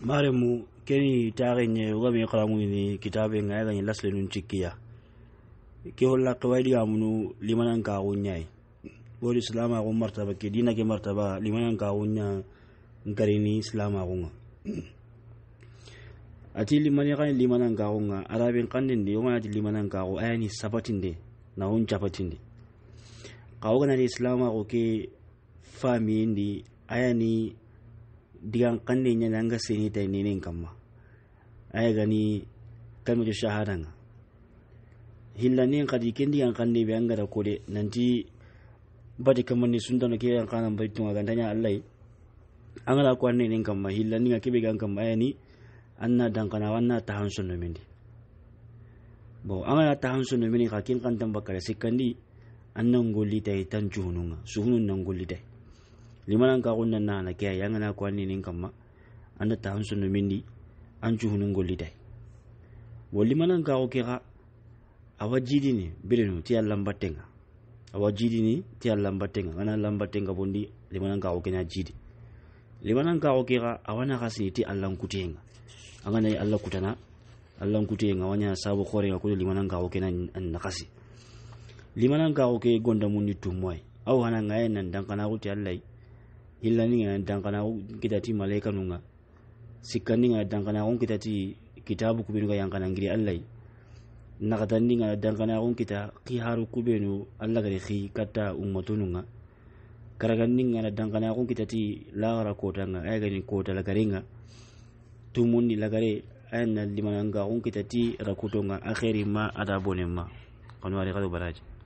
maremu keni taxin ogame xaramuyini kitabe nga yagañe laslenun cikkiya ke holla xewaydigamunu limanankaxunñayi e. wol islamaxun martaba ke dina ke martaba limanankaxunña nkarini islamaxunga ati limani xani limanankaxunga arabin xandindi woganati limanankaxu ayani sabatinde nawun capatinde xawoganati islamaxu ke famiyindi ayani digan kanne nya nanga sini tai ne kamma ay gani kalmu jo shahada nga hillani kadi kendi an kanne be anga da kode nanti bade kamani sunda no ke yang kanan bai tunga gandanya Allah an ala ko anne nin kamma hillani ga kibe gan kamma yani anna dan kana wanna ta han no mindi bo an ala ta han no mindi ka kin kan tan bakare sikandi annan golli ta itan juhununga suhunun nan golli tai limanan ka kunna na na kya yanga na kwa ni nin kamma anda ta hansu no an ju hunun golli dai wo limanan ka o kira awa jidi ni bire ti Allah mbatenga awa jidi ni ti Allah mbatenga ngana Allah mbatenga bondi limanan ka o kenya jidi limanan ka o kira awana kasi ti Allah kutenga angana Allah kutana Allah kutenga wanya sabu khore ko limanan ka o kenya nakasi limanan ka o ke gonda munni tumwai aw hana ngayen nan dankana kuti Allah hillaninga dankanaku kitati malaika nunga sikkaninga dankanakun kitati kitabu kubenuga yankanangiri allahy nakatanninga dankanakun kita ki haru kubenu allah gadi ki katta ummatu nunga karaganninga dankanakun kitati lagara kotanga ayagani kota lagarenga tumundi lagare ayanna limanangakun kitati rakutonga akheri ma ada bonenma kanu ari kado baraji